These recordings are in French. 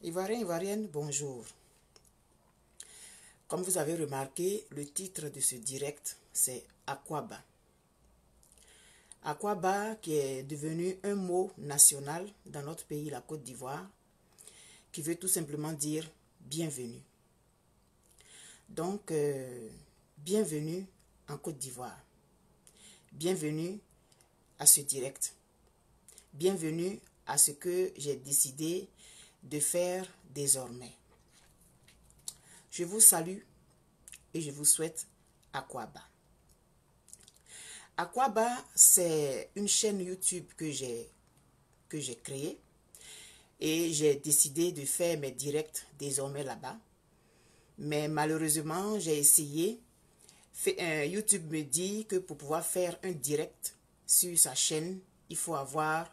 Ivoirien, Ivoirienne, bonjour. Comme vous avez remarqué, le titre de ce direct, c'est Aquaba. Aquaba, qui est devenu un mot national dans notre pays, la Côte d'Ivoire, qui veut tout simplement dire bienvenue. Donc, euh, bienvenue en Côte d'Ivoire. Bienvenue à ce direct. Bienvenue à ce que j'ai décidé de faire désormais. Je vous salue et je vous souhaite Aquaba. Aquaba, c'est une chaîne YouTube que j'ai que j'ai créée et j'ai décidé de faire mes directs désormais là-bas. Mais malheureusement, j'ai essayé. Euh, YouTube me dit que pour pouvoir faire un direct sur sa chaîne, il faut avoir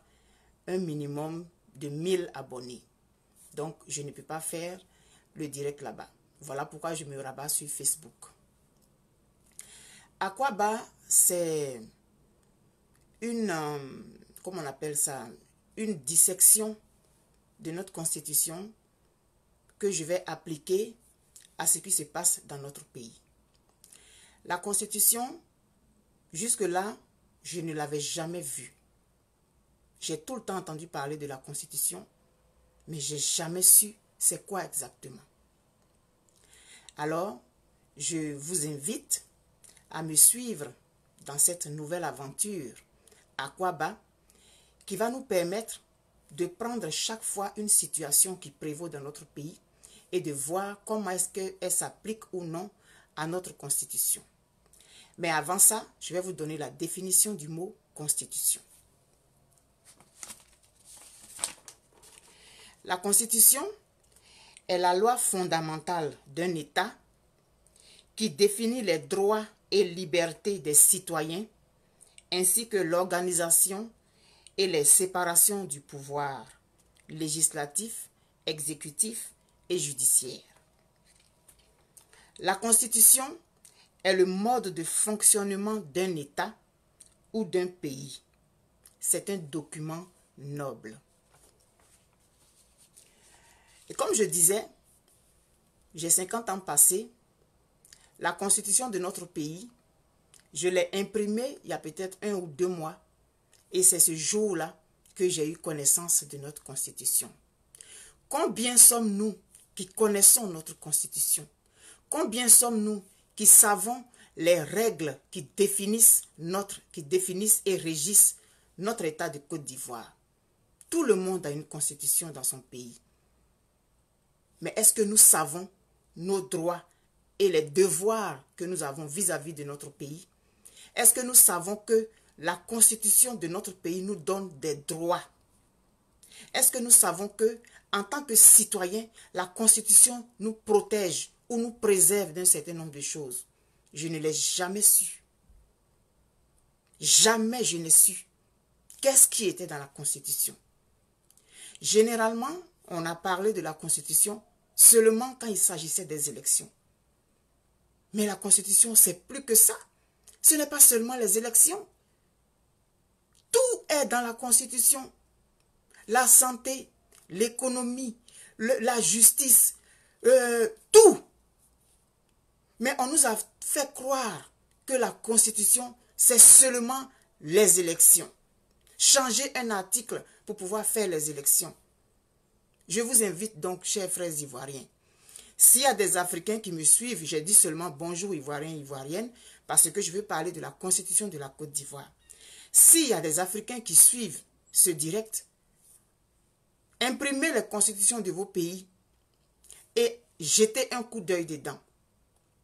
un minimum de 1000 abonnés. Donc, je ne peux pas faire le direct là-bas. Voilà pourquoi je me rabats sur Facebook. Aquaba, c'est une, euh, comment on appelle ça, une dissection de notre constitution que je vais appliquer à ce qui se passe dans notre pays. La constitution, jusque-là, je ne l'avais jamais vue. J'ai tout le temps entendu parler de la constitution, mais j'ai jamais su c'est quoi exactement. Alors, je vous invite à me suivre dans cette nouvelle aventure Aquaba qui va nous permettre de prendre chaque fois une situation qui prévaut dans notre pays et de voir comment est-ce qu'elle s'applique ou non à notre constitution. Mais avant ça, je vais vous donner la définition du mot constitution. La Constitution est la loi fondamentale d'un État qui définit les droits et libertés des citoyens ainsi que l'organisation et les séparations du pouvoir législatif, exécutif et judiciaire. La Constitution est le mode de fonctionnement d'un État ou d'un pays. C'est un document noble. Et comme je disais, j'ai 50 ans passé, la constitution de notre pays, je l'ai imprimée il y a peut-être un ou deux mois. Et c'est ce jour-là que j'ai eu connaissance de notre constitution. Combien sommes-nous qui connaissons notre constitution Combien sommes-nous qui savons les règles qui définissent notre, qui définissent et régissent notre État de Côte d'Ivoire Tout le monde a une constitution dans son pays. Mais est-ce que nous savons nos droits et les devoirs que nous avons vis-à-vis de notre pays Est-ce que nous savons que la constitution de notre pays nous donne des droits Est-ce que nous savons que, en tant que citoyens, la constitution nous protège ou nous préserve d'un certain nombre de choses Je ne l'ai jamais su. Jamais je n'ai su qu'est-ce qui était dans la Constitution. Généralement, on a parlé de la Constitution seulement quand il s'agissait des élections. Mais la Constitution, c'est plus que ça. Ce n'est pas seulement les élections. Tout est dans la Constitution. La santé, l'économie, la justice, euh, tout. Mais on nous a fait croire que la Constitution, c'est seulement les élections. Changer un article pour pouvoir faire les élections. Je vous invite donc, chers frères ivoiriens, s'il y a des Africains qui me suivent, je dis seulement bonjour Ivoirien, Ivoirienne, parce que je veux parler de la constitution de la Côte d'Ivoire. S'il y a des Africains qui suivent ce direct, imprimez la Constitution de vos pays et jetez un coup d'œil dedans.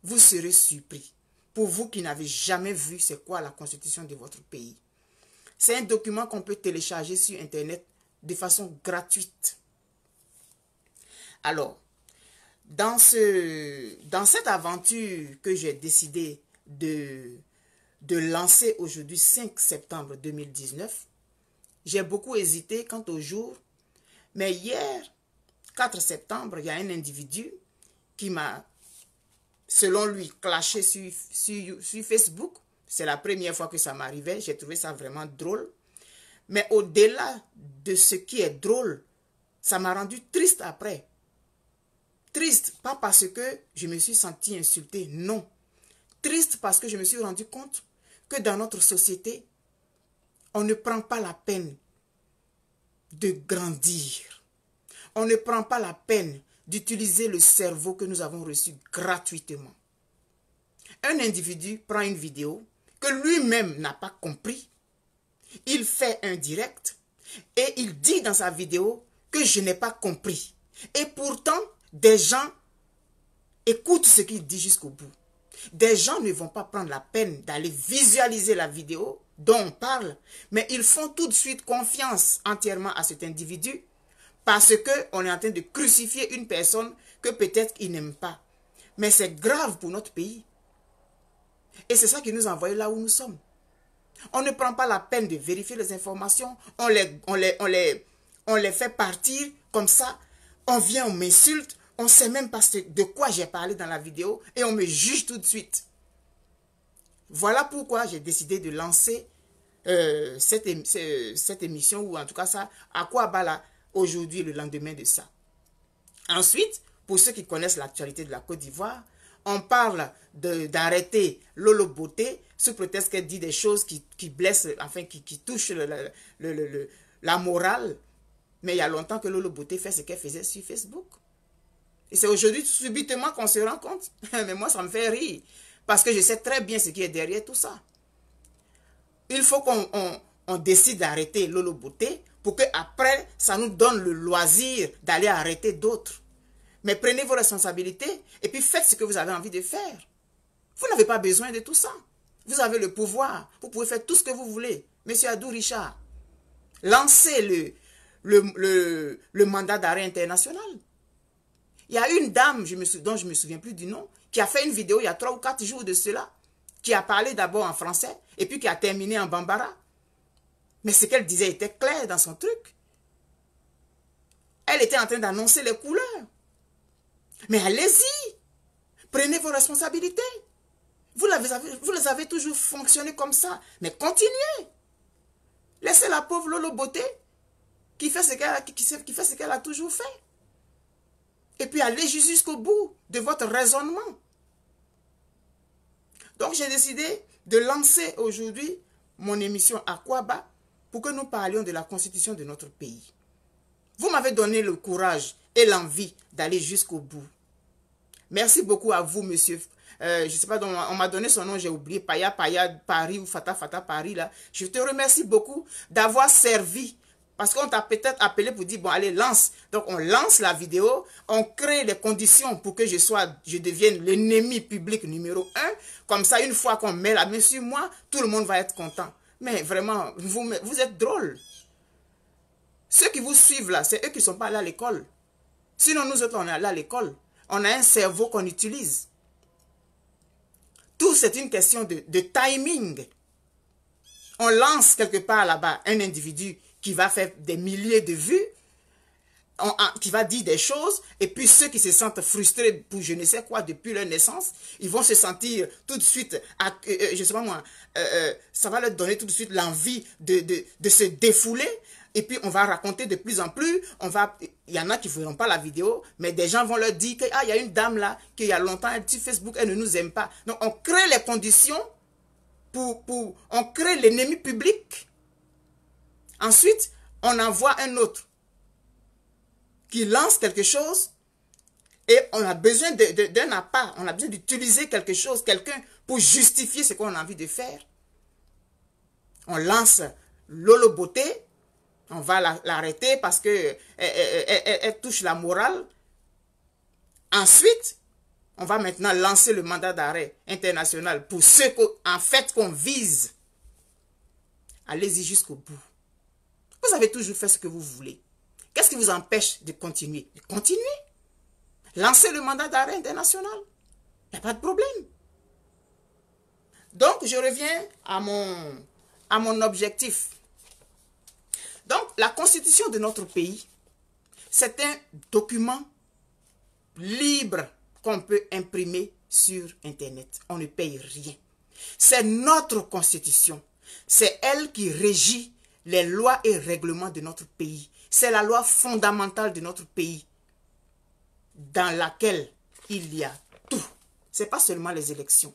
Vous serez surpris. Pour vous qui n'avez jamais vu c'est quoi la constitution de votre pays. C'est un document qu'on peut télécharger sur Internet de façon gratuite. Alors, dans, ce, dans cette aventure que j'ai décidé de, de lancer aujourd'hui, 5 septembre 2019, j'ai beaucoup hésité quant au jour, mais hier, 4 septembre, il y a un individu qui m'a, selon lui, clashé sur, sur Facebook. C'est la première fois que ça m'arrivait. J'ai trouvé ça vraiment drôle. Mais au-delà de ce qui est drôle, ça m'a rendu triste après. Triste, pas parce que je me suis senti insulté, non. Triste parce que je me suis rendu compte que dans notre société, on ne prend pas la peine de grandir. On ne prend pas la peine d'utiliser le cerveau que nous avons reçu gratuitement. Un individu prend une vidéo que lui-même n'a pas compris. Il fait un direct et il dit dans sa vidéo que je n'ai pas compris. Et pourtant, des gens écoutent ce qu'il dit jusqu'au bout. Des gens ne vont pas prendre la peine d'aller visualiser la vidéo dont on parle, mais ils font tout de suite confiance entièrement à cet individu parce qu'on est en train de crucifier une personne que peut-être ils n'aiment pas. Mais c'est grave pour notre pays. Et c'est ça qui nous envoie là où nous sommes. On ne prend pas la peine de vérifier les informations, on les, on les fait partir comme ça. On vient, on m'insulte, on ne sait même pas de quoi j'ai parlé dans la vidéo et on me juge tout de suite. Voilà pourquoi j'ai décidé de lancer euh, cette, émission, ou en tout cas ça, à quoi bala aujourd'hui le lendemain de ça. Ensuite, pour ceux qui connaissent l'actualité de la Côte d'Ivoire, on parle d'arrêter Lolo Beauté sous prétexte qu'elle dit des choses qui, blessent, enfin qui, touchent la morale. Mais il y a longtemps que Lolo Beauté fait ce qu'elle faisait sur Facebook. Et c'est aujourd'hui subitement qu'on se rend compte. Mais moi, ça me fait rire. Parce que je sais très bien ce qui est derrière tout ça. Il faut qu'on décide d'arrêter Lolo pour que après ça nous donne le loisir d'aller arrêter d'autres. Mais prenez vos responsabilités et puis faites ce que vous avez envie de faire. Vous n'avez pas besoin de tout ça. Vous avez le pouvoir. Vous pouvez faire tout ce que vous voulez. Monsieur Adou Richard, lancez le mandat d'arrêt international. Il y a une dame dont je ne me souviens plus du nom qui a fait une vidéo il y a trois ou quatre jours de cela, qui a parlé d'abord en français et puis qui a terminé en bambara. Mais ce qu'elle disait était clair dans son truc. Elle était en train d'annoncer les couleurs. Mais allez-y, prenez vos responsabilités. Vous, les avez toujours fonctionné comme ça, mais continuez. Laissez la pauvre Lolo Beauté qui fait ce qu'elle a toujours fait. Et puis aller jusqu'au bout de votre raisonnement. Donc j'ai décidé de lancer aujourd'hui mon émission à pour que nous parlions de la constitution de notre pays. Vous m'avez donné le courage et l'envie d'aller jusqu'au bout. Merci beaucoup à vous, monsieur. Euh, je ne sais pas, on m'a donné son nom, j'ai oublié, Paya Paya Paris ou Fata Fata Paris. Là. Je te remercie beaucoup d'avoir servi parce qu'on t'a peut-être appelé pour dire, bon, allez, lance. Donc, on lance la vidéo, on crée les conditions pour que je sois, je devienne l'ennemi public numéro un. Comme ça, une fois qu'on met la main sur moi, tout le monde va être content. Mais vraiment, vous, vous êtes drôle. Ceux qui vous suivent là, c'est eux qui ne sont pas allés à l'école. Sinon, nous autres, on est allés à l'école. On a un cerveau qu'on utilise. Tout, c'est une question de, de timing. On lance quelque part là-bas un individu qui va faire des milliers de vues, qui va dire des choses, et puis ceux qui se sentent frustrés pour je ne sais quoi depuis leur naissance, ils vont se sentir tout de suite, euh, euh, je sais pas moi, euh, ça va leur donner tout de suite l'envie de, se défouler, et puis on va raconter de plus en plus, on va, il y en a qui ne verront pas la vidéo, mais des gens vont leur dire que, ah, il y a une dame là, qu'il y a longtemps, elle dit Facebook, elle ne nous aime pas. Donc on crée les conditions pour, pour on crée l'ennemi public Ensuite, on envoie un autre qui lance quelque chose et on a besoin d'un appât, on a besoin d'utiliser quelque chose, quelqu'un pour justifier ce qu'on a envie de faire. On lance l'holobauté. on va l'arrêter parce qu'elle euh, euh, euh, touche la morale. Ensuite, on va maintenant lancer le mandat d'arrêt international pour ceux qu'en fait qu'on vise. Allez-y jusqu'au bout. Vous avez toujours fait ce que vous voulez. Qu'est-ce qui vous empêche de continuer de Continuez. Lancer le mandat d'arrêt international. Il n'y a pas de problème. Donc, je reviens à mon, à mon objectif. Donc, la constitution de notre pays, c'est un document libre qu'on peut imprimer sur Internet. On ne paye rien. C'est notre constitution. C'est elle qui régit les lois et règlements de notre pays. C'est la loi fondamentale de notre pays dans laquelle il y a tout. Ce n'est pas seulement les élections.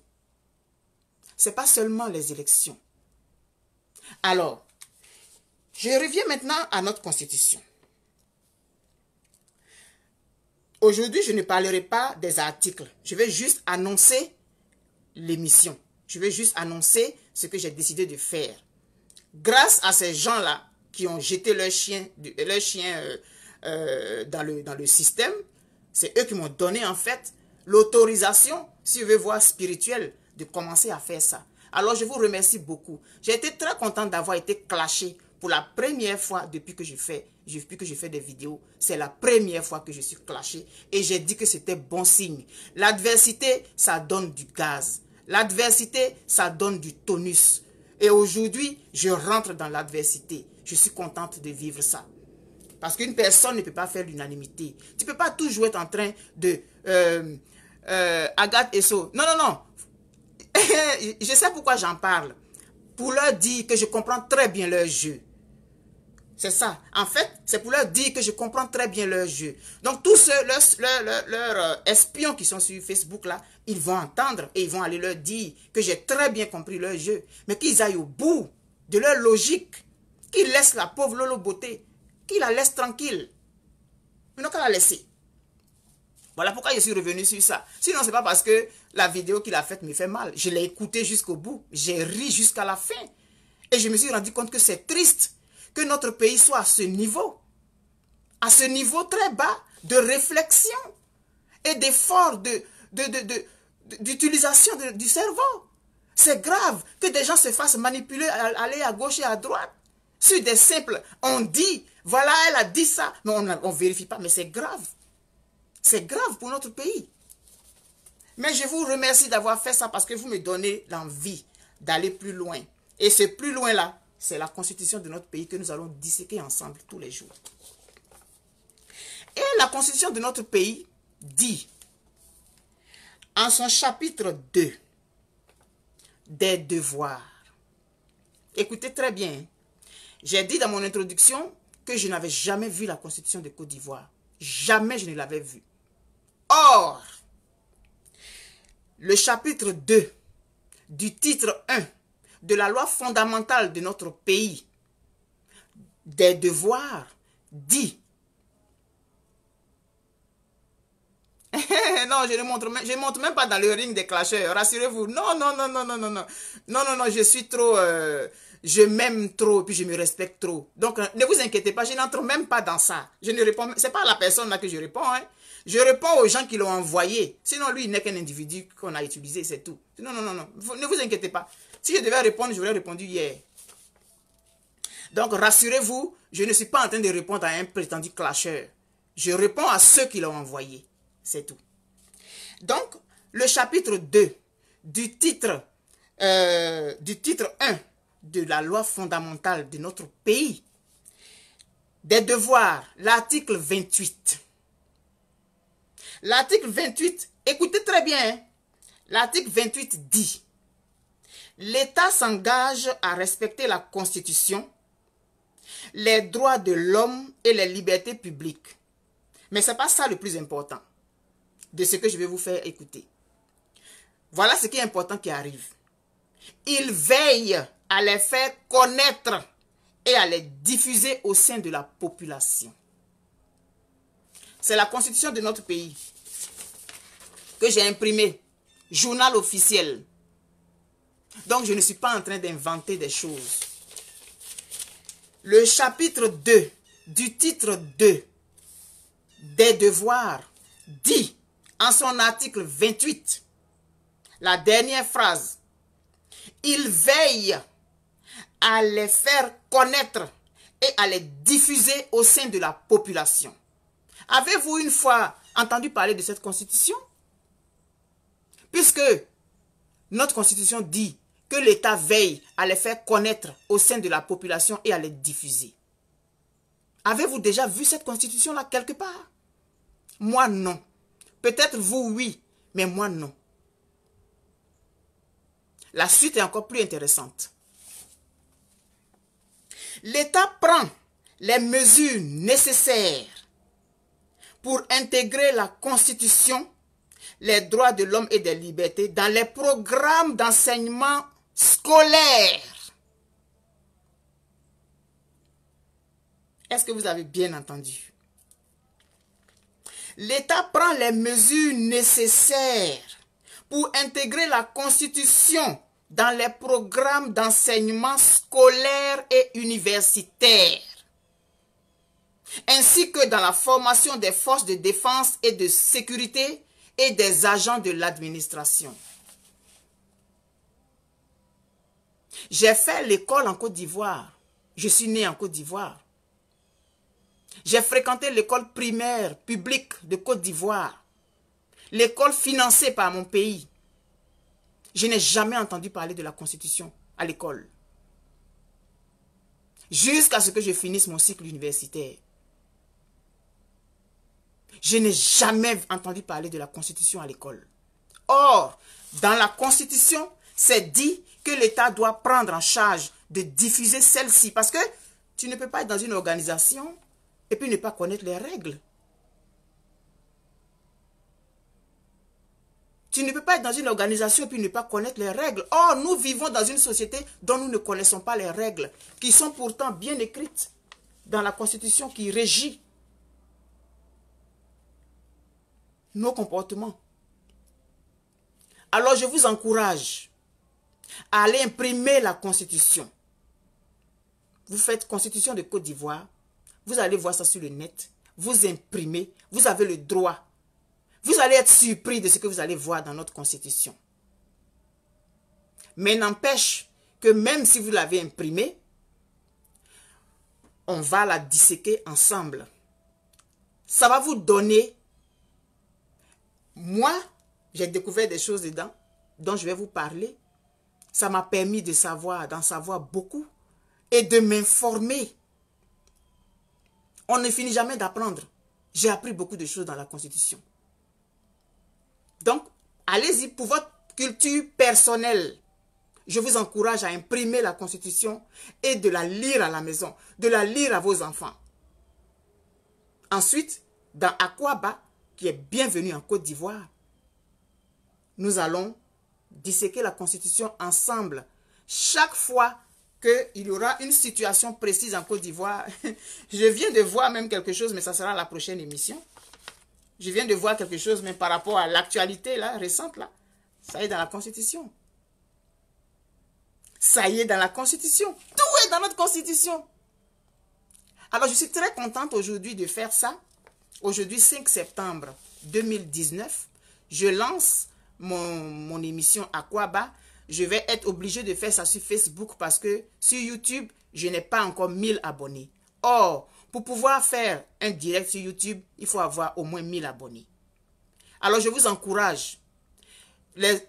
Ce n'est pas seulement les élections. Alors, je reviens maintenant à notre constitution. Aujourd'hui, je ne parlerai pas des articles. Je vais juste annoncer l'émission. Je vais juste annoncer ce que j'ai décidé de faire grâce à ces gens-là qui ont jeté leur leur chien, euh, euh, dans, le, dans le système, c'est eux qui m'ont donné en fait l'autorisation, si vous voulez voir spirituelle, de commencer à faire ça. Alors je vous remercie beaucoup. J'ai été très content d'avoir été clashée pour la première fois depuis que je fais, depuis que je fais des vidéos. C'est la première fois que je suis clashée et j'ai dit que c'était bon signe. L'adversité, ça donne du gaz. L'adversité, ça donne du tonus. Et aujourd'hui, je rentre dans l'adversité. Je suis contente de vivre ça. Parce qu'une personne ne peut pas faire l'unanimité. Tu ne peux pas toujours être en train de... Euh, euh et Agathe Non, non, non. je sais pourquoi j'en parle. Pour leur dire que je comprends très bien leur jeu. C'est ça. En fait, c'est pour leur dire que je comprends très bien leur jeu. Donc, tous ceux, leurs euh, espions qui sont sur Facebook, là, ils vont entendre et ils vont aller leur dire que j'ai très bien compris leur jeu, mais qu'ils aillent au bout de leur logique, qu'ils laissent la pauvre Lolo Beauté, qu'ils la laissent tranquille. Ils n'ont qu'à la laisser. Voilà pourquoi je suis revenu sur ça. Sinon, ce n'est pas parce que la vidéo qu'il a faite me fait mal. Je l'ai écoutée jusqu'au bout. J'ai ri jusqu'à la fin. Et je me suis rendu compte que c'est triste que notre pays soit à ce niveau. À ce niveau très bas de réflexion et d'effort de, de, d'utilisation du cerveau. C'est grave que des gens se fassent manipuler, aller à gauche et à droite. Sur des simples, on dit, voilà, elle a dit ça, mais on ne vérifie pas, mais c'est grave. C'est grave pour notre pays. Mais je vous remercie d'avoir fait ça parce que vous me donnez l'envie d'aller plus loin. Et ce plus loin-là, c'est la constitution de notre pays que nous allons disséquer ensemble tous les jours. Et la constitution de notre pays dit en son chapitre 2 des devoirs. Écoutez très bien. J'ai dit dans mon introduction que je n'avais jamais vu la constitution de Côte d'Ivoire. Jamais je ne l'avais vue. Or, le chapitre 2 du titre 1 de la loi fondamentale de notre pays, des devoirs, dit non, je ne montre même, je montre même pas dans le ring des clasheurs, rassurez-vous. Non, non, non, non, non, non, non. Non, non, non, je suis trop... Euh, je m'aime trop, puis je me respecte trop. Donc, euh, ne vous inquiétez pas, je n'entre même pas dans ça. Je ne réponds... C'est pas à la personne là que je réponds, hein. Je réponds aux gens qui l'ont envoyé. Sinon, lui, il n'est qu'un individu qu'on a utilisé, c'est tout. Non, non, non, non. Ne vous inquiétez pas. Si je devais répondre, je ai répondu hier. Donc, rassurez-vous, je ne suis pas en train de répondre à un prétendu clasheur. Je réponds à ceux qui l'ont envoyé. C'est tout. Donc, le chapitre 2 du titre, euh, du titre 1 de la loi fondamentale de notre pays, des devoirs, l'article 28. L'article 28, écoutez très bien, hein. l'article 28 dit, l'État s'engage à respecter la Constitution, les droits de l'homme et les libertés publiques. Mais ce n'est pas ça le plus important de ce que je vais vous faire écouter. Voilà ce qui est important qui arrive. Il veille à les faire connaître et à les diffuser au sein de la population. C'est la constitution de notre pays que j'ai imprimée, journal officiel. Donc je ne suis pas en train d'inventer des choses. Le chapitre 2 du titre 2 des devoirs dit en son article 28, la dernière phrase, il veille à les faire connaître et à les diffuser au sein de la population. Avez-vous une fois entendu parler de cette constitution Puisque notre constitution dit que l'État veille à les faire connaître au sein de la population et à les diffuser. Avez-vous déjà vu cette constitution-là quelque part Moi, non. Peut-être vous, oui, mais moi, non. La suite est encore plus intéressante. L'État prend les mesures nécessaires pour intégrer la Constitution, les droits de l'homme et des libertés dans les programmes d'enseignement scolaire. Est-ce que vous avez bien entendu l'État prend les mesures nécessaires pour intégrer la Constitution dans les programmes d'enseignement scolaire et universitaire, ainsi que dans la formation des forces de défense et de sécurité et des agents de l'administration. J'ai fait l'école en Côte d'Ivoire. Je suis né en Côte d'Ivoire. J'ai fréquenté l'école primaire publique de Côte d'Ivoire, l'école financée par mon pays. Je n'ai jamais entendu parler de la Constitution à l'école. Jusqu'à ce que je finisse mon cycle universitaire. Je n'ai jamais entendu parler de la Constitution à l'école. Or, dans la Constitution, c'est dit que l'État doit prendre en charge de diffuser celle-ci. Parce que tu ne peux pas être dans une organisation et puis ne pas connaître les règles. Tu ne peux pas être dans une organisation et puis ne pas connaître les règles. Or, nous vivons dans une société dont nous ne connaissons pas les règles, qui sont pourtant bien écrites dans la Constitution qui régit nos comportements. Alors, je vous encourage à aller imprimer la Constitution. Vous faites Constitution de Côte d'Ivoire, vous allez voir ça sur le net. Vous imprimez. Vous avez le droit. Vous allez être surpris de ce que vous allez voir dans notre constitution. Mais n'empêche que même si vous l'avez imprimé, on va la disséquer ensemble. Ça va vous donner... Moi, j'ai découvert des choses dedans dont je vais vous parler. Ça m'a permis de savoir, d'en savoir beaucoup et de m'informer on ne finit jamais d'apprendre. J'ai appris beaucoup de choses dans la Constitution. Donc, allez-y pour votre culture personnelle. Je vous encourage à imprimer la Constitution et de la lire à la maison, de la lire à vos enfants. Ensuite, dans Aquaba, qui est bienvenue en Côte d'Ivoire, nous allons disséquer la Constitution ensemble. Chaque fois qu'il y aura une situation précise en Côte d'Ivoire. Je viens de voir même quelque chose, mais ça sera la prochaine émission. Je viens de voir quelque chose, mais par rapport à l'actualité là, récente, là, ça est dans la Constitution. Ça y est dans la Constitution. Tout est dans notre Constitution. Alors, je suis très contente aujourd'hui de faire ça. Aujourd'hui, 5 septembre 2019, je lance mon, mon émission Aquaba je vais être obligé de faire ça sur Facebook parce que sur YouTube, je n'ai pas encore 1000 abonnés. Or, pour pouvoir faire un direct sur YouTube, il faut avoir au moins 1000 abonnés. Alors, je vous encourage. Les...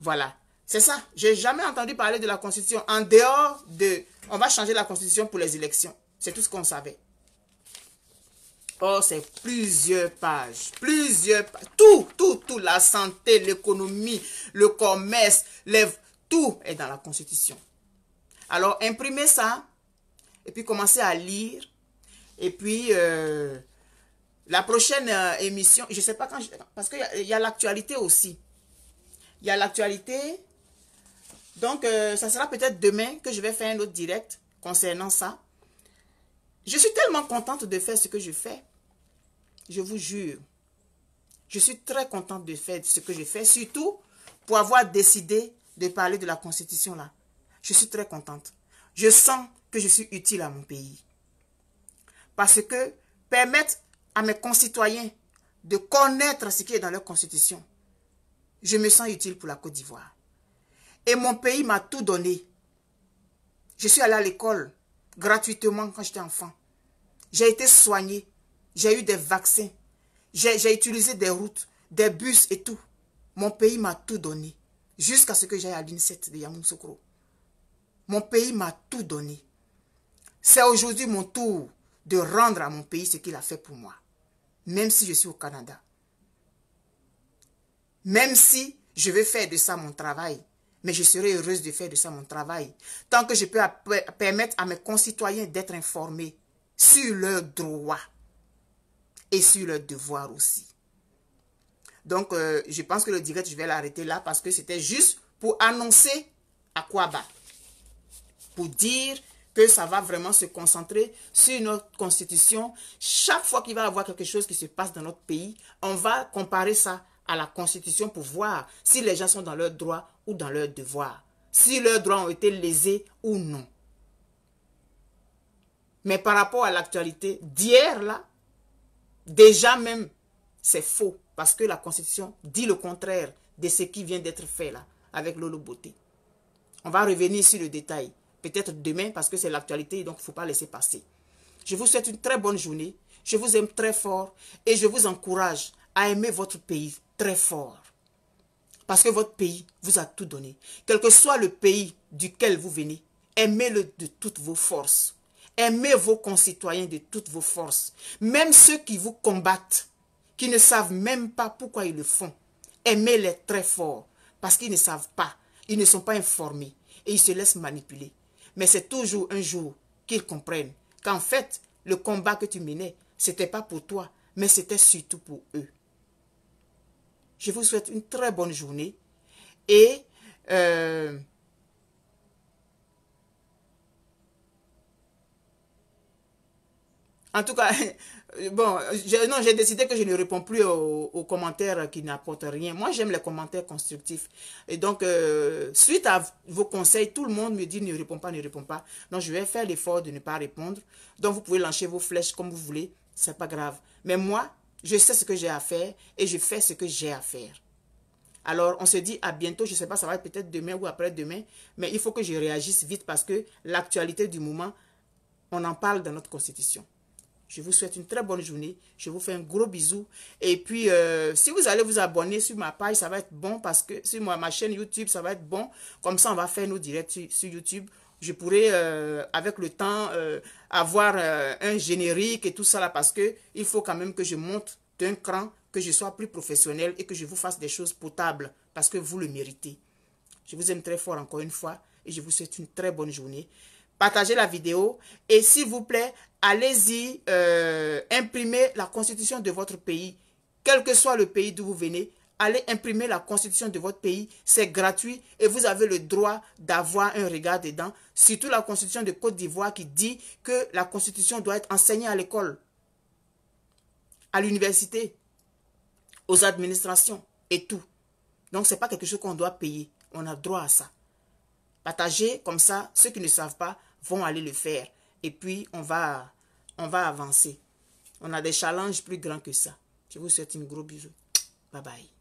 Voilà. C'est ça. Je n'ai jamais entendu parler de la Constitution. En dehors de... On va changer la Constitution pour les élections. C'est tout ce qu'on savait. Oh, c'est plusieurs pages, plusieurs tout, tout, tout, la santé, l'économie, le commerce, les, tout est dans la Constitution. Alors, imprimez ça, et puis commencez à lire, et puis euh, la prochaine euh, émission, je ne sais pas quand, parce qu'il y a, l'actualité aussi. Il y a l'actualité, donc euh, ça sera peut-être demain que je vais faire un autre direct concernant ça. Je suis tellement contente de faire ce que je fais. Je vous jure. Je suis très contente de faire ce que je fais, surtout pour avoir décidé de parler de la constitution là. Je suis très contente. Je sens que je suis utile à mon pays. Parce que permettre à mes concitoyens de connaître ce qui est dans leur constitution, je me sens utile pour la Côte d'Ivoire. Et mon pays m'a tout donné. Je suis allée à l'école gratuitement quand j'étais enfant. J'ai été soignée. J'ai eu des vaccins. J'ai utilisé des routes, des bus et tout. Mon pays m'a tout donné. Jusqu'à ce que j'aille à l'INSET de Yamoussoukro. Mon pays m'a tout donné. C'est aujourd'hui mon tour de rendre à mon pays ce qu'il a fait pour moi. Même si je suis au Canada. Même si je veux faire de ça mon travail. Mais je serai heureuse de faire de ça mon travail. Tant que je peux permettre à mes concitoyens d'être informés sur leurs droits et sur leurs devoirs aussi. Donc, euh, je pense que le direct, je vais l'arrêter là parce que c'était juste pour annoncer à quoi bas, Pour dire que ça va vraiment se concentrer sur notre constitution. Chaque fois qu'il va y avoir quelque chose qui se passe dans notre pays, on va comparer ça à la constitution pour voir si les gens sont dans leurs droits ou dans leurs devoirs. Si leurs droits ont été lésés ou non. Mais par rapport à l'actualité d'hier, là, Déjà même, c'est faux. Parce que la Constitution dit le contraire de ce qui vient d'être fait là, avec l'oloboté. On va revenir sur le détail. Peut-être demain, parce que c'est l'actualité, donc il ne faut pas laisser passer. Je vous souhaite une très bonne journée. Je vous aime très fort. Et je vous encourage à aimer votre pays très fort. Parce que votre pays vous a tout donné. Quel que soit le pays duquel vous venez, aimez-le de toutes vos forces. Aimez vos concitoyens de toutes vos forces, même ceux qui vous combattent, qui ne savent même pas pourquoi ils le font. Aimez-les très fort, parce qu'ils ne savent pas, ils ne sont pas informés, et ils se laissent manipuler. Mais c'est toujours un jour qu'ils comprennent qu'en fait, le combat que tu menais, n'était pas pour toi, mais c'était surtout pour eux. Je vous souhaite une très bonne journée et euh, En tout cas, bon, j'ai décidé que je ne réponds plus aux, commentaires qui n'apportent rien. Moi, j'aime les commentaires constructifs. Et donc, euh, suite à vos conseils, tout le monde me dit ne réponds pas, ne réponds pas. Donc, je vais faire l'effort de ne pas répondre. Donc, vous pouvez lancer vos flèches comme vous voulez. C'est pas grave. Mais moi, je sais ce que j'ai à faire et je fais ce que j'ai à faire. Alors, on se dit à bientôt, je ne sais pas, ça va être peut-être demain ou après-demain, mais il faut que je réagisse vite parce que l'actualité du moment, on en parle dans notre constitution. Je vous souhaite une très bonne journée. Je vous fais un gros bisou. Et puis, euh, si vous allez vous abonner sur ma page, ça va être bon parce que sur ma chaîne YouTube, ça va être bon. Comme ça, on va faire nos directs sur YouTube. Je pourrai, euh, avec le temps, euh, avoir un générique et tout ça là parce que il faut quand même que je monte d'un cran, que je sois plus professionnel et que je vous fasse des choses potables parce que vous le méritez. Je vous aime très fort encore une fois et je vous souhaite une très bonne journée partagez la vidéo et s'il vous plaît, allez-y euh, imprimer la constitution de votre pays, quel que soit le pays d'où vous venez. Allez imprimer la constitution de votre pays, c'est gratuit et vous avez le droit d'avoir un regard dedans. Surtout la constitution de Côte d'Ivoire qui dit que la constitution doit être enseignée à l'école, à l'université, aux administrations et tout. Donc, ce n'est pas quelque chose qu'on doit payer. On a droit à ça. Partager comme ça, ceux qui ne savent pas vont aller le faire. Et puis, on va, on va avancer. On a des challenges plus grands que ça. Je vous souhaite une gros bisou. Bye bye.